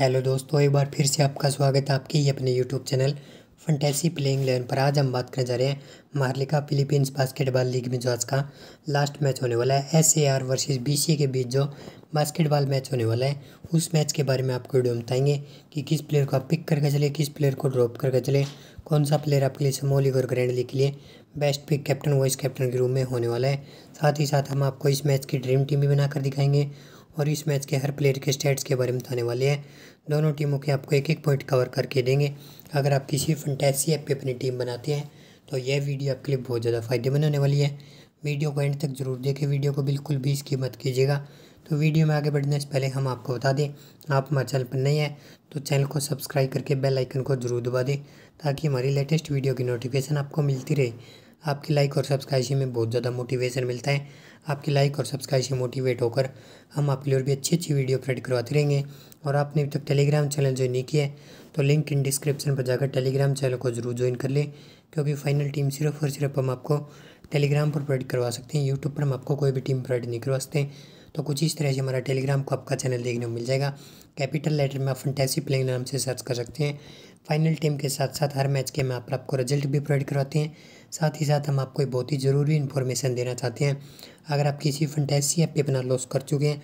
hello दोस्तों एक बार फिर से आपका स्वागत है आपके ही अपने YouTube channel fantasy playing eleven पर आज हम बात करने जा रहे हैं मार्लिका फिलीपींस बास्केटबॉल लीग में जो आज का लास्ट मैच होने वाला है S A R versus B C के बीच जो बास्केटबॉल मैच होने वाला है उस मैच के बारे में आपको वीडियो में बताएंगे कि किस प्लेयर को आप पिक करके चले किस प्लेयर को ड्रॉप करके चले कौन सा प्लेयर आपके लिए समो लीग और ग्रैंड लीग के लिए best pick captain vice captain के रूम में होने वाला है साथ ही साथ हम आपको इस मैच की ड्रीम टीम भी बनाकर दिखाएंगे और इस मैच के हर प्लेयर के स्टेट्स के बारे में बताने वाले हैं दोनों टीमों के आपको एक एक पॉइंट कवर करके देंगे अगर आप किसी फंटेसी ऐप पर अपनी टीम बनाते हैं तो यह वीडियो आपके लिए बहुत ज़्यादा फायदेमंद होने वाली है वीडियो को एंड तक जरूर देखें वीडियो को बिल्कुल भी इसकी मत कीजिएगा तो वीडियो में आगे बढ़ने से पहले हम आपको बता दें आप हमारे चैनल पर नए हैं तो चैनल को सब्सक्राइब करके बेल आइकन को जरूर दबा दें ताकि हमारी लेटेस्ट वीडियो की नोटिफिकेशन आपको मिलती रहे आपकी लाइक और सब्सक्राइब से हमें बहुत ज़्यादा मोटिवेशन मिलता है आपकी लाइक और सब्सक्राइब से मोटिवेट होकर हम आपके लिए और भी अच्छी अच्छी वीडियो अपलोड करवाते रहेंगे और आपने अभी तक टेलीग्राम चैनल ज्वाइन नहीं किया है तो लिंक इन डिस्क्रिप्शन पर जाकर टेलीग्राम चैनल को जरूर ज्वाइन कर लें क्योंकि फाइनल टीम सिर्फ और सिर्फ हम आपको टेलीग्राम पर प्रोवाइड करवा सकते हैं यूट्यूब पर हम आपको कोई भी टीम प्रोवाइड नहीं करवा सकते तो कुछ इस तरह से हमारा टेलीग्राम को आपका चैनल देखने को मिल जाएगा कैपिटल लेटर में आप फंटेसी प्लेइंग नाम से सर्च कर सकते हैं फाइनल टीम के साथ साथ हर मैच के में आप आपको रिजल्ट भी प्रोवाइड करवाते हैं साथ ही साथ हम आपको बहुत ही ज़रूरी इन्फॉर्मेशन देना चाहते हैं अगर आप किसी फंटेसी ऐप पे अपना लॉस कर चुके हैं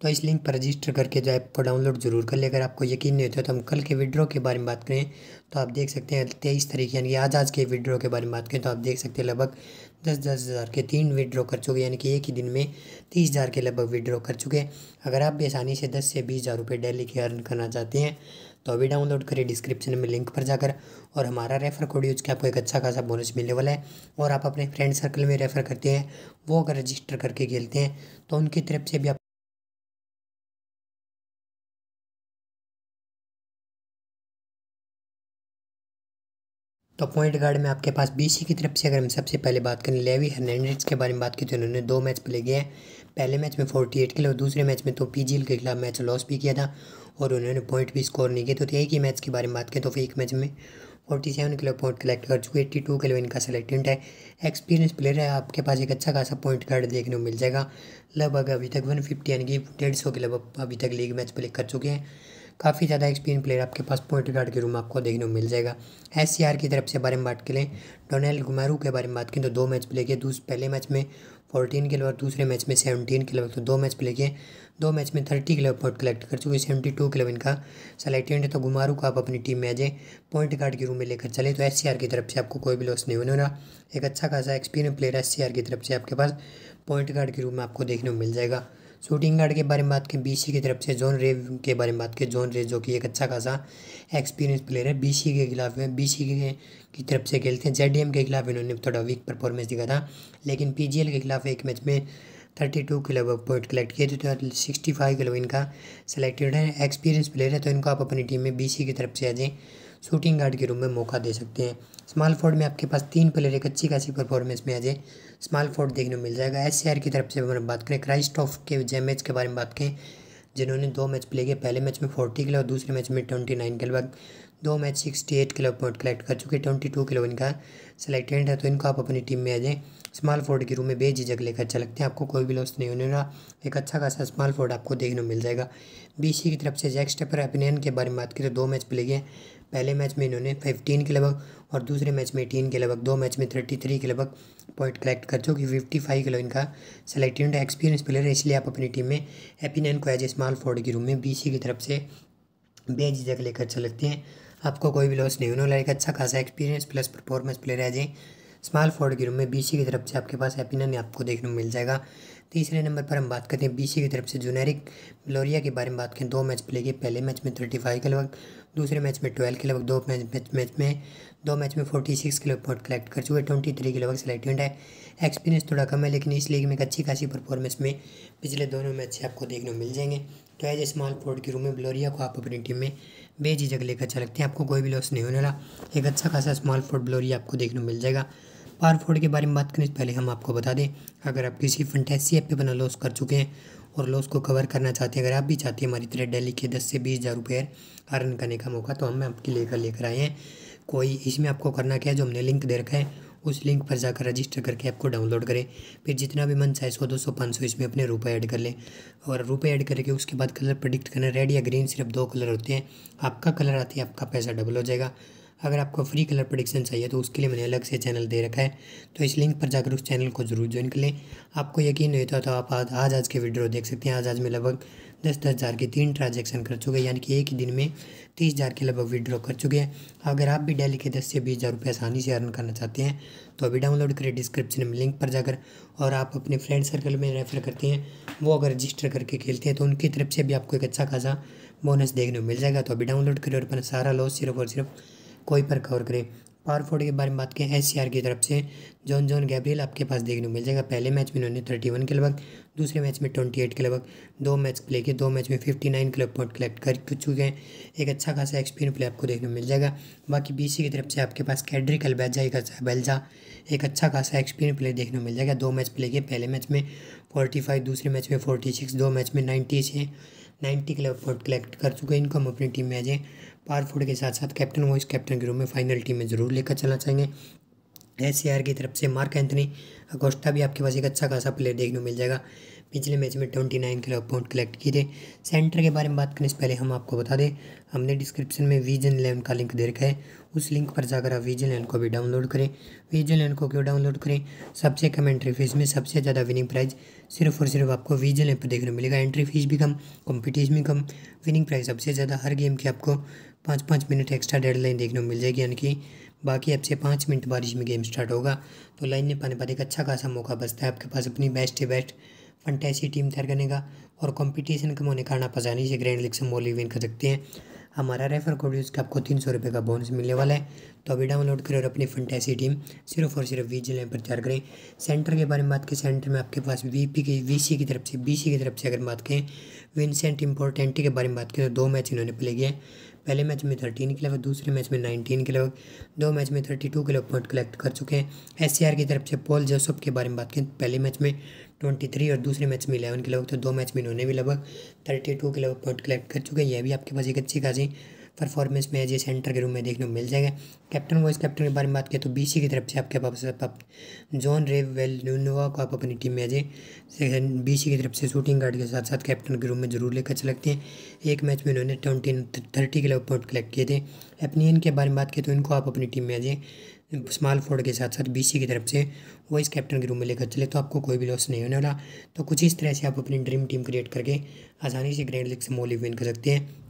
तो इस लिंक पर रजिस्टर करके जो ऐप को डाउनलोड जरूर कर ले अगर आपको यकीन नहीं होता तो हम कल के विड्रॉ के बारे में बात करें तो आप देख सकते हैं तेईस तरीके यानी कि आज आज के विड्रो के बारे में बात करें तो आप देख सकते हैं लगभग दस दस हज़ार के तीन विड्रो कर चुके यानी कि एक ही दिन में तीस हज़ार के लगभग विड्रॉ कर चुके हैं अगर आप भी आसानी से दस से बीस हज़ार रुपये डेली के अर्न करना चाहते हैं तो अभी डाउनलोड करें डिस्क्रिप्शन में लिंक पर जाकर और हमारा रेफ़र कोड यूज किया आपको एक अच्छा खासा बोनस मिलने वाला है और आप अपने फ्रेंड सर्कल में रेफ़र करते हैं वो अगर रजिस्टर करके खेलते हैं तो उनकी तरफ से भी आप तो पॉइंट गार्ड में आपके पास बीसी की तरफ से अगर हम सबसे पहले बात करें लेवी हर्नैंडेज के बारे में बात की तो उन्होंने दो मैच प्ले किए हैं पहले मैच में फोर्टी एट किलो और दूसरे मैच में तो पी के खिलाफ मैच लॉस भी किया था और उन्होंने पॉइंट भी स्कोर नहीं किए तो एक ही मैच के बारे में बात करें तो फिर एक मैच में forty seven kilo point collect कर चुके एट्टी टू किलो इनका सेलेक्टेंट है एक्सपीरियंस प्लेयर है आपके पास एक अच्छा खासा पॉइंट कार्ड देखने को मिल जाएगा लगभग अभी तक वन फिफ्टी यानी कि डेढ़ सौ किलो अभी तक लीग मैच प्ले कर चुके हैं काफ़ी ज़्यादा एक्सपीरियंस प्लेयर आपके पास पॉइंट गार्ड के रूम आपको देखने को मिल जाएगा एस की तरफ से बारे में बात करें डोनेल गुमारू के बारे में बात करें तो दो मैच प्ले किए पहले मैच में फोर्टीन किलो और दूसरे मैच में सेवनटीन किलो तो दो मैच प्ले किए दो मैच में थर्टी किलो पॉइंट कलेक्ट कर चुके सेवेंटी टू किलो इनका सेलेक्टेड है तो गुमारू को आप अपनी टीम में आज पॉइंट गार्ड के रूम में लेकर चले तो एस की तरफ से आपको कोई भी लॉस नहीं होने एक अच्छा खासा एक्सपीरियंस प्लेयर एस की तरफ से आपके पास पॉइंट गार्ड के रूम में आपको देखने को मिल जाएगा शूटिंग गार्ड के बारे में बात करें बीसी की तरफ से जोन रे के बारे में बात करें जोन रे जो कि एक अच्छा खासा एक्सपीरियंस प्लेयर है बीसी के खिलाफ में बीसी के की तरफ से खेलते हैं जेडीएम के खिलाफ इन्होंने थोड़ा वीक परफॉर्मेंस दिखा था लेकिन पीजीएल के खिलाफ एक मैच में थर्टी टू के लगभग पॉइंट कलेक्ट किए थे तो सिक्सटी फाइव के लोग इनका सेलेक्टेड है एक्सपीरियंस प्लेयर है तो इनको आप अपनी टीम में बी की तरफ से आज शूटिंग गार्ड के रूम में मौका दे सकते हैं स्मॉल फोर्ड में आपके पास तीन प्लेयर एक अच्छी खासी परफॉर्मेंस में आ जाए स्मॉल फोर्ड देखने को मिल जाएगा एस की तरफ से अगर हम बात करें क्राइस्ट ऑफ के जेमेज के बारे में बात करें जिन्होंने दो मैच प्ले किए पहले मैच में फोर्टी किलो और दूसरे मैच में ट्वेंटी नाइन के लगभग दो match sixty eight kilo point collect कर चुके ट्वेंटी टू किलो इनका सेलेक्टेड है तो इनको आप अपनी टीम में आ जाएँ स्मॉल फोर्ड के रूम में बेझिझक लेकर अच्छा लगते हैं आपको कोई भी लॉस नहीं होने वाला एक अच्छा खासा स्मॉल फोर्ड आपको देखने को मिल जाएगा सी की तरफ से जैक स्टेपर अपनियन के बारे में बात करें तो दो मैच प्ले गए पहले मैच में इन्होंने फिफ्टीन के लगभग और दूसरे मैच में एटीन के लगभग दो मैच में थर्टी थ्री के लगभग पॉइंट कलेक्ट कर चुके कि फिफ्टी फाइव के लगभग इनका सेलेक्टेड एक्सपीरियंस प्लेयर है इसलिए आप अपनी टीम में हैप्पी नैन को एज ए स्मॉल फोर्ड के रूम में बी की तरफ से बेझिझक लेकर चल सकते हैं आपको कोई भी लॉस नहीं होने वाला एक अच्छा खासा experience plus performance player as a small Ford के रूम में बी की तरफ से आपके पास हैप्पी नैन आपको देखने को मिल जाएगा तीसरे नंबर पर हम बात करते हैं बीसी की तरफ से जूनैरिक ग्लोरिया के बारे में बात करें दो मैच प्ले किए पहले मैच में थर्टी फाइव के लगभग दूसरे मैच में ट्वेल्व के लगभग दो मैच मैच मैच में दो मैच में फोर्टी सिक्स के लगभग पॉइंट कलेक्ट कर चुके हैं ट्वेंटी थ्री के लगभग सेलेक्टेड है एक्सपीरियंस थोड़ा कम है लेकिन इस लीग में एक अच्छी खासी परफॉर्मेंस में पिछले दोनों मैच से आपको देखने मिल जाएंगे तो एज ए स्मॉल फोर्ड के रूम में ब्लोरिया को आप अपनी टीम में बेझिझक लेकर चल सकते हैं आपको कोई भी लॉस नहीं होने वाला एक अच्छा खासा स्मॉल फोर्ड ब्लोरिया आपको देखने मिल जाएगा पावर फोर्ड के बारे में बात करें से पहले हम आपको बता दें अगर आप किसी फंटेसी ऐप पे बना लॉस कर चुके हैं और लॉस को कवर करना चाहते हैं अगर आप भी चाहते हैं हमारी तरह डेली के दस से बीस हज़ार रुपये अर्न करने का मौका तो हम आपके लेकर लेकर आए हैं कोई इसमें आपको करना क्या है जो हमने लिंक दे रखा है उस लिंक पर जाकर रजिस्टर करके ऐप को डाउनलोड करें फिर जितना भी मन चाहे सौ दो सौ पाँच सौ इसमें अपने रुपए ऐड कर लें और रुपए ऐड करके उसके बाद कलर प्रोडिक्ट करना रेड या ग्रीन सिर्फ दो कलर होते हैं आपका कलर आते ही आपका पैसा डबल हो जाएगा अगर आपको फ्री कलर प्रोडिक्शन चाहिए तो उसके लिए मैंने अलग से चैनल दे रखा है तो इस लिंक पर जाकर उस चैनल को जरूर ज्वाइन कर लें आपको यकीन नहीं होता तो आप आज आज आज के वीडियो देख सकते हैं आज आज में लगभग दस दस हज़ार के तीन ट्रांजेक्शन कर चुके हैं यानी कि एक ही दिन में तीस हज़ार के लगभग विड्रॉ कर चुके हैं अगर आप भी डेली के दस से बीस हज़ार रुपये आसानी से अर्न करना चाहते हैं तो अभी डाउनलोड करें डिस्क्रिप्शन में लिंक पर जाकर और आप अपने फ्रेंड सर्कल में रेफर करते हैं वो अगर रजिस्टर करके खेलते हैं तो उनकी तरफ से भी आपको एक अच्छा खासा बोनस देखने को मिल जाएगा तो अभी डाउनलोड करें और अपना सारा लॉस सिर्फ और सिर्फ कोई पर कवर करें फोर्ड के बारे में बात करें एस की तरफ से जॉन जॉन गैब्रियल आपके पास देखने को मिल जाएगा पहले मैच में इन्होंने थर्टी वन के लगभग दूसरे मैच में ट्वेंटी एट के लगभग दो मैच प्ले किए दो मैच में fifty nine club point collect कर चुके हैं एक अच्छा खासा एक्सपीरियंस प्ले आपको देखने को मिल जाएगा बाकी बी की तरफ से आपके पास कैड्रिक अलबैजा एक अच्छा बेल्जा एक अच्छा खासा एक्सपीरियंस प्ले देखने को मिल जाएगा दो मैच प्ले किए पहले मैच में फोर्टी फाइव दूसरे मैच में फोर्टी सिक्स दो मैच में नाइन्टी छः नाइन्टी क्लब फोर्ट कलेक्ट कर चुके हैं इनको हम अपनी टीम में आ जाए फोर्ड के साथ साथ कैप्टन वॉइस कैप्टन के रूप में फाइनल टीम में ज़रूर लेकर चलना चाहेंगे एस की तरफ से मार्क एंथनी अगोस्टा भी आपके पास एक अच्छा खासा प्लेयर देखने को मिल जाएगा पिछले मैच में twenty nine kilo point collect किए थे सेंटर के बारे में बात करने से पहले हम आपको बता दें हमने डिस्क्रिप्शन में विजन लैंड का लिंक दे रखा है उस लिंक पर जाकर आप विजन लैंड को भी डाउनलोड करें विजन लैंड को क्यों डाउनलोड करें सबसे कम एंट्री फीस में सबसे ज़्यादा विनिंग प्राइज सिर्फ और सिर्फ आपको विजन लैंड पर देखने को मिलेगा एंट्री फीस भी कम कॉम्पिटिशन भी कम विनिंग प्राइज सबसे ज़्यादा हर गेम की आपको पाँच पाँच मिनट एक्स्ट्रा डेडलाइन देखने को मिल जाएगी यानी कि बाकी अब से पाँच मिनट बारिश में गेम स्टार्ट होगा तो लाइन में पाने पर एक अच्छा खासा मौका बचता है आपके पास अपनी बेस्ट से बेस्ट फंटैसी टीम तैयार करने का और कंपटीशन कम होने कारण आप आसानी से ग्रैंड लीग से मोली विन कर सकते हैं हमारा रेफर कोड यूज़ का आपको तीन सौ रुपये का बोनस मिलने वाला है तो अभी डाउनलोड करें और अपनी फंटैसी टीम सिर्फ और सिर्फ वी जिले पर तैयार करें सेंटर के बारे में बात करें सेंटर में आपके पास वी पी के वी सी की तरफ से बी सी की तरफ से अगर बात करें विनसेंट इम्पोर्टेंटी के बारे में बात करें तो दो मैच इन्होंने प्ले है पहले मैच में थर्टीन के अलावा दूसरे मैच में नाइनटीन के लगभग दो मैच में थर्टी टू के लोग पॉइंट कलेक्ट कर चुके हैं एस की तरफ से पॉल जोसप के बारे में बात करें पहले मैच में ट्वेंटी थ्री और दूसरे मैच में इलेवन के लगभग तो दो मैच में इन्होंने भी लगभग थर्टी टू के लगभग पॉइंट कलेक्ट कर चुके हैं यह भी आपके पास एक अच्छी खासी परफॉर्मेंस में एज ये सेंटर के रूम में देखने को मिल जाएगा कैप्टन वाइस कैप्टन के बारे में बात करें तो बी की तरफ से आपके पास जॉन जॉन रे वेलनोवा को आप अपनी टीम में एज ए बी की तरफ से शूटिंग गार्ड के साथ साथ कैप्टन के रूम में जरूर लेकर चलते हैं एक मैच में इन्होंने ट्वेंटी थर्टी के लिए पॉइंट कलेक्ट किए थे एपनियन के बारे में बात करें तो इनको आप अपनी टीम में एज ए स्मॉल फोर्ड के साथ साथ बीसी की तरफ से वाइस कैप्टन के रूम में लेकर चले तो आपको कोई भी लॉस नहीं होने वाला तो कुछ इस तरह से आप अपनी ड्रीम टीम क्रिएट करके आसानी से ग्रैंड लीग से मोली विन कर सकते हैं